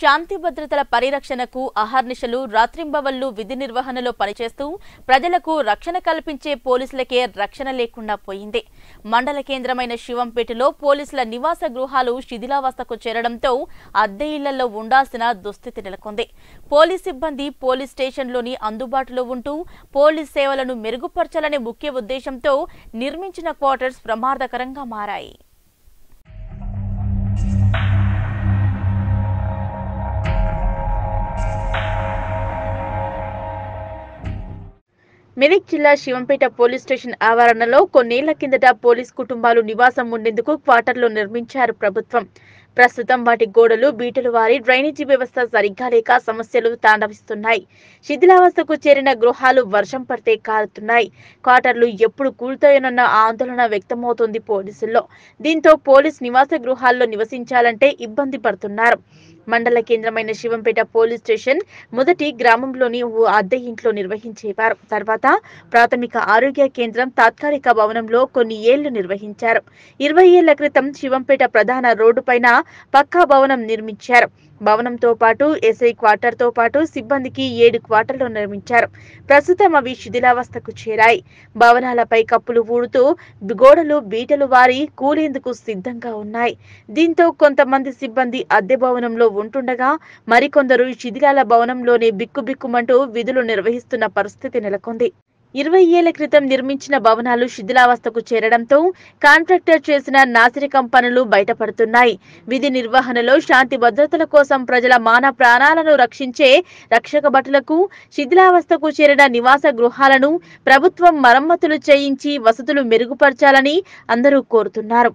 శాంతి భద్రతల పరిరక్షణకు అహర్నిశలు రాత్రింబవళ్లు విధి నిర్వహణలో పనిచేస్తూ ప్రజలకు రక్షణ కల్పించే పోలీసులకే రక్షణ లేకుండా పోయింది మండల కేంద్రమైన శివంపేటలో పోలీసుల నివాస గృహాలు శిథిలావస్థకు చేరడంతో అద్దె ఇళ్లలో ఉండాల్సిన దుస్థితి నెలకొంది పోలీస్ సిబ్బంది పోలీస్ స్టేషన్లోని అందుబాటులో ఉంటూ పోలీస్ సేవలను మెరుగుపరచాలనే ముఖ్య ఉద్దేశంతో నిర్మించిన క్వార్టర్స్ ప్రమాదకరంగా మారాయి మెదక్ జిల్లా శివంపేట పోలీస్ స్టేషన్ ఆవరణలో కొన్నేళ్ల కిందట పోలీస్ కుటుంబాలు నివాసం ఉండేందుకు క్వార్టర్లు నిర్మించారు ప్రభుత్వం ప్రస్తుతం వాటి గోడలు బీటలు వారి డ్రైనేజీ వ్యవస్థ సరిగ్గా లేక సమస్యలు తాండవిస్తున్నాయి శిథిలావస్థకు చేరిన గృహాలు వర్షం పడితే కారుతున్నాయి క్వార్టర్లు ఎప్పుడు కూలుతాయోనన్న ఆందోళన వ్యక్తమవుతోంది పోలీసుల్లో దీంతో పోలీస్ నివాస గృహాల్లో నివసించాలంటే ఇబ్బంది పడుతున్నారు మండల కేంద్రమైన శివంపేట పోలీస్ స్టేషన్ మొదటి గ్రామంలోని ఓ అద్దె ఇంట్లో నిర్వహించేవారు తర్వాత ప్రాథమిక ఆరోగ్య కేంద్రం తాత్కాలిక భవనంలో కొన్ని ఏళ్లు నిర్వహించారు ఇరవై ఏళ్ల క్రితం శివంపేట ప్రధాన రోడ్డు పైన పక్కా భవనం నిర్మించారు భవనంతో పాటు ఎస్ఐ తో పాటు సిబ్బందికి ఏడు క్వార్టర్లు నిర్మించారు ప్రస్తుతం అవి శిథిలావస్థకు చేరాయి భవనాలపై కప్పులు ఊడుతూ గోడలు బీటలు వారి కూలేందుకు సిద్ధంగా ఉన్నాయి దీంతో కొంతమంది సిబ్బంది అద్దె భవనంలో ఉంటుండగా మరికొందరు శిథిలాల భవనంలోనే బిక్కుబిక్కుమంటూ విధులు నిర్వహిస్తున్న పరిస్థితి నెలకొంది ఇరవై ఏళ్ల క్రితం నిర్మించిన భవనాలు శిథిలావస్థకు చేరడంతో కాంట్రాక్టర్ చేసిన నాసిరికం పనులు బయటపడుతున్నాయి విధి నిర్వహణలో శాంతి భద్రతల కోసం ప్రజల మాన ప్రాణాలను రక్షించే రక్షక భటులకు శిథిలావస్థకు చేరిన నివాస గృహాలను ప్రభుత్వం మరమ్మతులు చేయించి వసతులు మెరుగుపరచాలని అందరూ కోరుతున్నారు